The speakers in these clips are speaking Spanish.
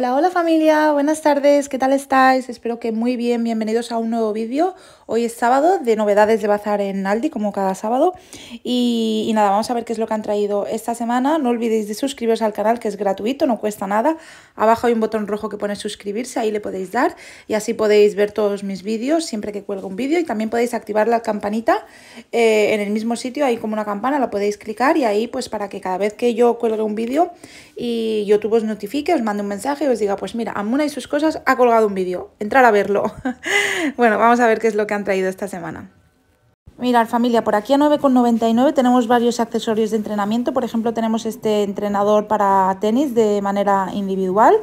Hola, hola familia, buenas tardes, ¿qué tal estáis? Espero que muy bien, bienvenidos a un nuevo vídeo. Hoy es sábado de novedades de bazar en Aldi, como cada sábado. Y, nada, vamos a ver qué es lo que han traído esta semana. No olvidéis de suscribiros al canal, que es gratuito, no cuesta nada. Abajo hay un botón rojo que pone suscribirse, ahí le podéis dar. Y así podéis ver todos mis vídeos siempre que cuelga un vídeo. Y también podéis activar la campanita eh, en el mismo sitio, ahí como una campana, la podéis clicar. Y ahí pues para que cada vez que yo cuelgue un vídeo y YouTube os notifique, os mande un mensaje os diga, pues mira, Amuna y sus cosas ha colgado un vídeo, entrar a verlo. bueno, vamos a ver qué es lo que han traído esta semana. Mirad familia, por aquí a 9,99 tenemos varios accesorios de entrenamiento, por ejemplo tenemos este entrenador para tenis de manera individual.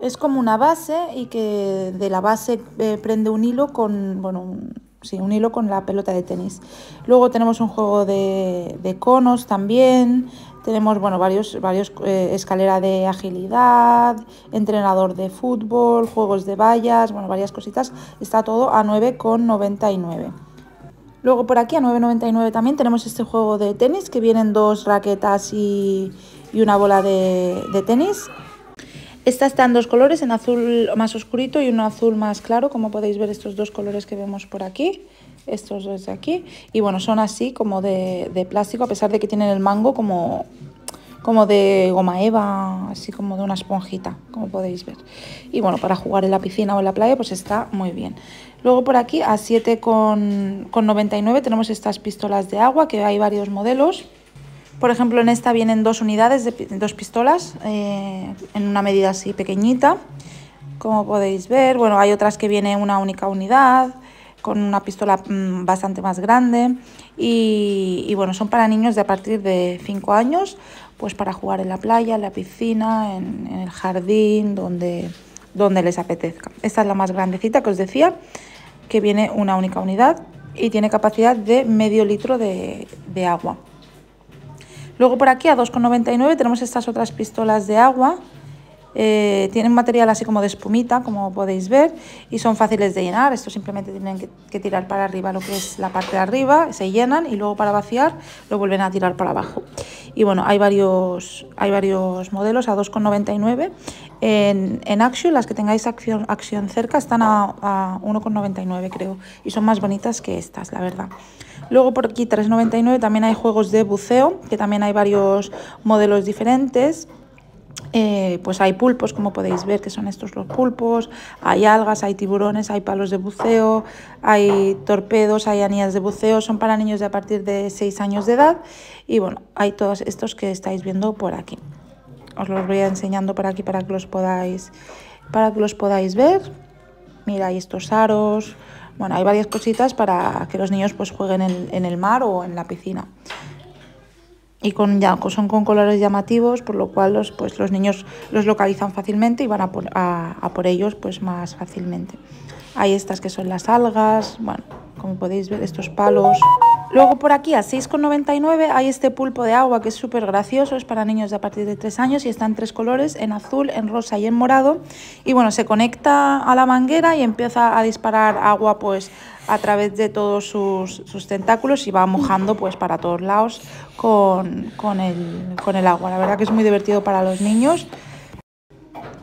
Es como una base y que de la base eh, prende un hilo con, bueno, sí, un hilo con la pelota de tenis. Luego tenemos un juego de, de conos también, tenemos bueno, varios, varios eh, escalera de agilidad, entrenador de fútbol, juegos de vallas, bueno, varias cositas. Está todo a 9,99. Luego por aquí a 9,99 también tenemos este juego de tenis que vienen dos raquetas y, una bola de, de tenis. Esta está en dos colores, en azul más oscurito y uno azul más claro, como podéis ver estos dos colores que vemos por aquí estos dos de aquí. Y bueno, son así como de, plástico, a pesar de que tienen el mango como, como de goma eva, así como de una esponjita, como podéis ver. Y bueno, para jugar en la piscina o en la playa, pues está muy bien. Luego por aquí a con 7,99 tenemos estas pistolas de agua, que hay varios modelos. Por ejemplo, en esta vienen dos unidades, de, dos pistolas, eh, en una medida así pequeñita. Como podéis ver, bueno, hay otras que vienen una única unidad, con una pistola mm, bastante más grande y, bueno, son para niños de a partir de 5 años, pues para jugar en la playa, en la piscina, en, el jardín, donde, donde les apetezca. Esta es la más grandecita que os decía, que viene una única unidad y tiene capacidad de medio litro de, de agua. Luego por aquí a 2,99 tenemos estas otras pistolas de agua eh, tienen material así como de espumita, como podéis ver, y son fáciles de llenar. Esto simplemente tienen que, tirar para arriba lo que es la parte de arriba, se llenan y luego para vaciar lo vuelven a tirar para abajo. Y bueno, hay varios, hay varios modelos a 2,99. En, en Action, las que tengáis Action, cerca, están a, a 1,99 creo, y son más bonitas que estas, la verdad. Luego por aquí 3,99 también hay juegos de buceo, que también hay varios modelos diferentes. Eh, pues hay pulpos, como podéis ver, que son estos los pulpos, hay algas, hay tiburones, hay palos de buceo, hay torpedos, hay anillas de buceo, son para niños de a partir de 6 años de edad y bueno, hay todos estos que estáis viendo por aquí. Os los voy a enseñando por aquí para que los podáis, para que los podáis ver. Mira, hay estos aros, bueno, hay varias cositas para que los niños pues jueguen en, en el mar o en la piscina y con, ya, son con colores llamativos, por lo cual los, pues, los niños los localizan fácilmente y van a por, ellos pues, más fácilmente. Hay estas que son las algas, bueno, como podéis ver, estos palos. Luego por aquí a 6,99 hay este pulpo de agua que es súper gracioso, es para niños de a partir de 3 años y está en tres colores, en azul, en rosa y en morado. Y bueno, se conecta a la manguera y empieza a disparar agua pues a través de todos sus, tentáculos y va mojando pues para todos lados con, con el agua. La verdad que es muy divertido para los niños.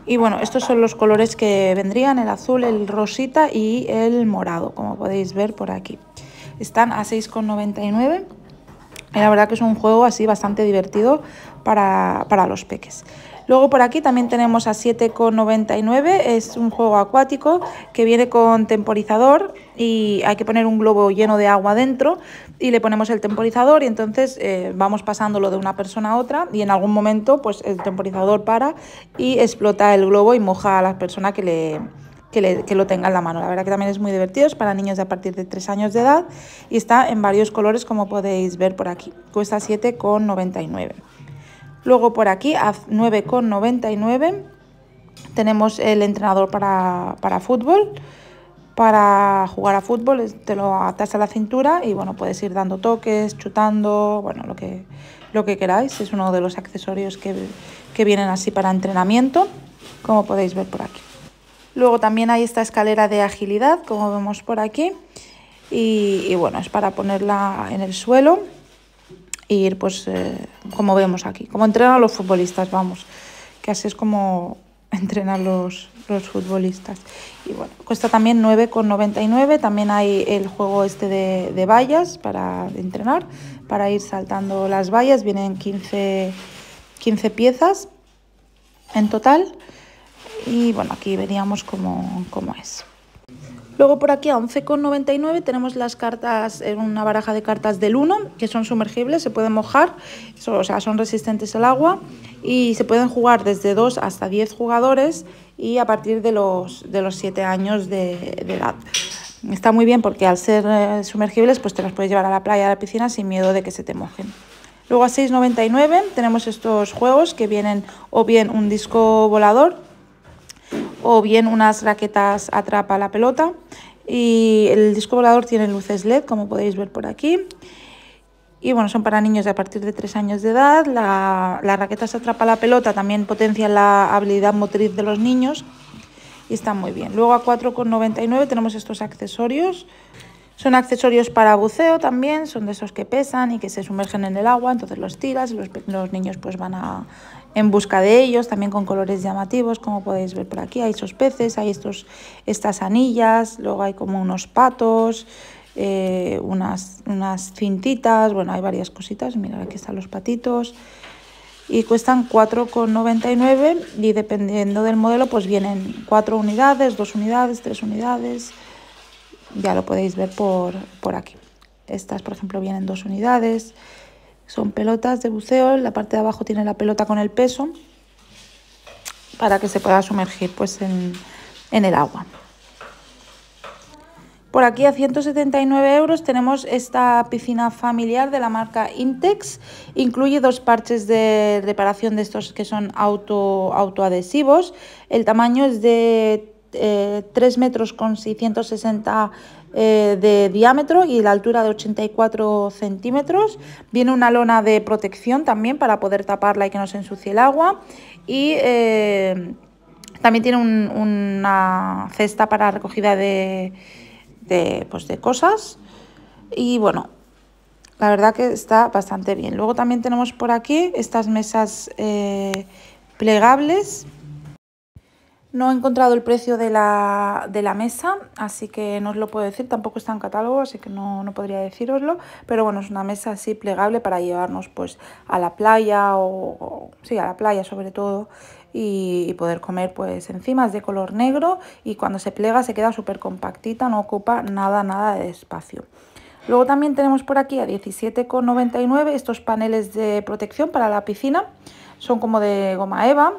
Y bueno, estos son los colores que vendrían, el azul, el rosita y el morado, como podéis ver por aquí. Están a 6,99. Y eh, la verdad que es un juego así bastante divertido para, los peques. Luego por aquí también tenemos a 7,99, es un juego acuático que viene con temporizador y hay que poner un globo lleno de agua dentro y le ponemos el temporizador y entonces eh, vamos pasándolo de una persona a otra y en algún momento pues el temporizador para y explota el globo y moja a la persona que le, que, lo tengan la mano. La verdad que también es muy divertido, es para niños de a partir de 3 años de edad y está en varios colores como podéis ver por aquí. Cuesta 7,99. Luego por aquí a 9,99 tenemos el entrenador para, fútbol para jugar a fútbol, te lo atas a la cintura y bueno, puedes ir dando toques, chutando, bueno, lo que, lo que queráis. Es uno de los accesorios que vienen así para entrenamiento, como podéis ver por aquí. Luego también hay esta escalera de agilidad, como vemos por aquí. Y, bueno, es para ponerla en el suelo e ir, pues, eh, como vemos aquí. Como entrenan los futbolistas, vamos. Que así es como entrenan los, los futbolistas. Y bueno, cuesta también 9,99. También hay el juego este de, de, vallas para entrenar, para ir saltando las vallas. Vienen 15, 15 piezas en total. Y bueno, aquí veríamos cómo, es. Luego por aquí a 11,99 tenemos las cartas, eh, una baraja de cartas del 1, que son sumergibles, se pueden mojar, o sea, son resistentes al agua y se pueden jugar desde 2 hasta 10 jugadores y a partir de los, de los 7 años de, edad. Está muy bien porque al ser eh, sumergibles pues te las puedes llevar a la playa, a la piscina sin miedo de que se te mojen. Luego a 6,99 tenemos estos juegos que vienen o bien un disco volador o bien unas raquetas atrapa la pelota. Y el disco volador tiene luces LED, como podéis ver por aquí. Y bueno, son para niños de a partir de 3 años de edad. La, la raqueta atrapa la pelota, también potencia la habilidad motriz de los niños y está muy bien. Luego a 4,99 tenemos estos accesorios. Son accesorios para buceo también, son de esos que pesan y que se sumergen en el agua, entonces los tiras y los, los niños pues van a en busca de ellos, también con colores llamativos, como podéis ver por aquí. Hay esos peces, hay estos, estas anillas, luego hay como unos patos, eh, unas, unas cintitas, bueno, hay varias cositas. Mirad, aquí están los patitos. Y cuestan 4,99 y dependiendo del modelo, pues vienen 4 unidades, 2 unidades, 3 unidades. Ya lo podéis ver por, por aquí. Estas, por ejemplo, vienen 2 unidades. Son pelotas de buceo, la parte de abajo tiene la pelota con el peso para que se pueda sumergir pues, en, el agua. Por aquí a 179 euros tenemos esta piscina familiar de la marca Intex. Incluye dos parches de reparación de estos que son auto, autoadhesivos. El tamaño es de 3 eh, metros con 660 eh, de diámetro y la altura de 84 centímetros. Viene una lona de protección también para poder taparla y que no se ensucie el agua. Y eh, también tiene una cesta para recogida pues, de, cosas. Y bueno, la verdad que está bastante bien. Luego también tenemos por aquí estas mesas eh, plegables no he encontrado el precio de la, mesa, así que no os lo puedo decir, tampoco está en catálogo, así que no, podría deciroslo. Pero bueno, es una mesa así plegable para llevarnos pues a la playa o, sí, a la playa sobre todo y, y, poder comer pues encima, es de color negro y cuando se plega se queda súper compactita, no ocupa nada, nada de espacio. Luego también tenemos por aquí a 17,99 estos paneles de protección para la piscina, son como de goma eva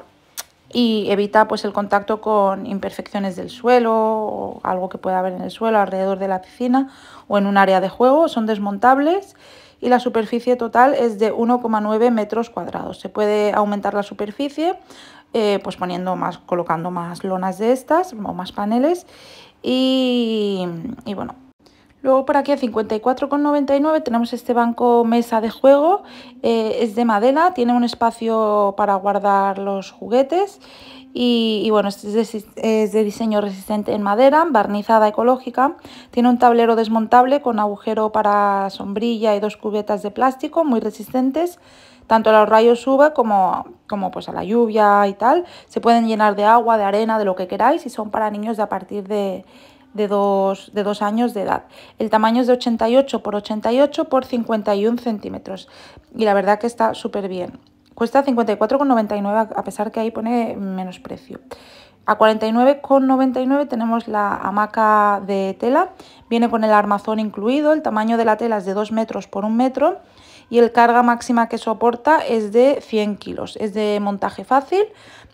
y evita pues el contacto con imperfecciones del suelo o algo que pueda haber en el suelo alrededor de la piscina o en un área de juego. Son desmontables y la superficie total es de 1,9 metros cuadrados. Se puede aumentar la superficie eh, pues poniendo más, colocando más lonas de estas o más paneles y, y bueno, Luego por aquí a 54,99 tenemos este banco mesa de juego, eh, es de madera, tiene un espacio para guardar los juguetes y, bueno, este es de, es de, diseño resistente en madera, barnizada ecológica, tiene un tablero desmontable con agujero para sombrilla y dos cubetas de plástico muy resistentes tanto a los rayos UV como, como pues a la lluvia y tal, se pueden llenar de agua, de arena, de lo que queráis y son para niños de a partir de de dos, de dos años de edad. El tamaño es de 88 por 88 por 51 centímetros y la verdad que está súper bien. Cuesta 54,99 a pesar que ahí pone menos precio. A 49,99 tenemos la hamaca de tela, viene con el armazón incluido, el tamaño de la tela es de 2 metros por 1 metro y el carga máxima que soporta es de 100 kilos. Es de montaje fácil,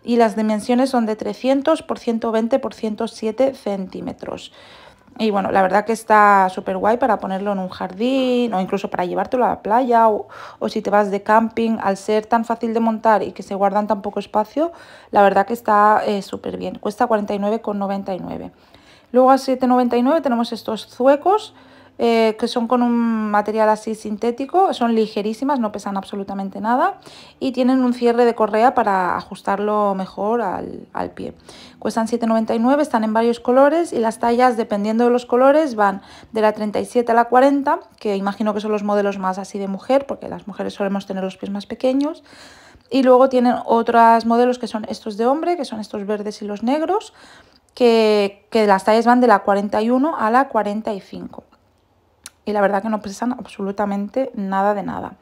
y las dimensiones son de 300 por 120 por 107 centímetros. Y bueno, la verdad que está súper guay para ponerlo en un jardín o incluso para llevártelo a la playa o, si te vas de camping, al ser tan fácil de montar y que se guardan tan poco espacio, la verdad que está eh, súper bien. Cuesta 49,99. Luego a 7,99 tenemos estos zuecos eh, que son con un material así sintético, son ligerísimas, no pesan absolutamente nada y tienen un cierre de correa para ajustarlo mejor al, pie. Cuestan 7,99, están en varios colores y las tallas, dependiendo de los colores, van de la 37 a la 40, que imagino que son los modelos más así de mujer, porque las mujeres solemos tener los pies más pequeños. Y luego tienen otros modelos que son estos de hombre, que son estos verdes y los negros, que, las tallas van de la 41 a la 45 y la verdad que no pesan absolutamente nada de nada.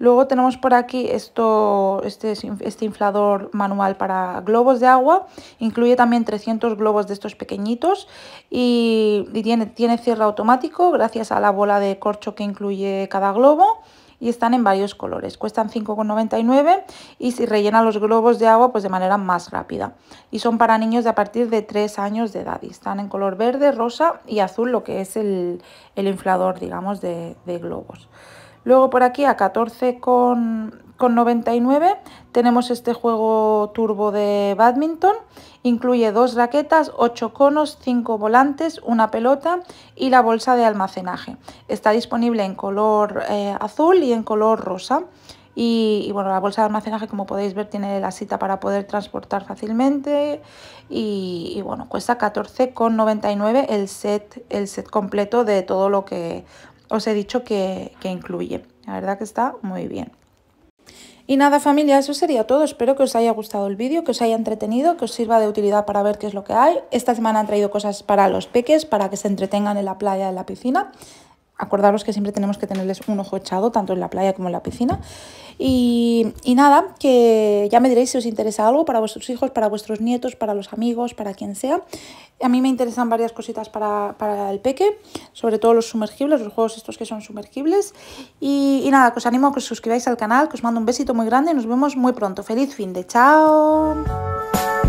Luego tenemos por aquí esto, este, este inflador manual para globos de agua. Incluye también 300 globos de estos pequeñitos y, tiene, tiene cierre automático gracias a la bola de corcho que incluye cada globo y están en varios colores. Cuestan 5,99 y si rellenan los globos de agua pues de manera más rápida. Y son para niños de a partir de 3 años de edad y están en color verde, rosa y azul, lo que es el, el inflador, digamos, de, de globos. Luego por aquí a 14,99 con 99 tenemos este juego turbo de badminton. Incluye dos raquetas, ocho conos, cinco volantes, una pelota y la bolsa de almacenaje. Está disponible en color eh, azul y en color rosa. Y, bueno, la bolsa de almacenaje, como podéis ver, tiene la cita para poder transportar fácilmente. Y, bueno, cuesta 14,99 el set, el set completo de todo lo que os he dicho que, que incluye. La verdad que está muy bien. Y nada familia, eso sería todo, espero que os haya gustado el vídeo, que os haya entretenido, que os sirva de utilidad para ver qué es lo que hay. Esta semana han traído cosas para los peques, para que se entretengan en la playa, en la piscina acordaros que siempre tenemos que tenerles un ojo echado, tanto en la playa como en la piscina. Y, nada, que ya me diréis si os interesa algo para vuestros hijos, para vuestros nietos, para los amigos, para quien sea. A mí me interesan varias cositas para, el peque, sobre todo los sumergibles, los juegos estos que son sumergibles. Y, y nada, que os animo a que os suscribáis al canal, que os mando un besito muy grande y nos vemos muy pronto. ¡Feliz fin de chao!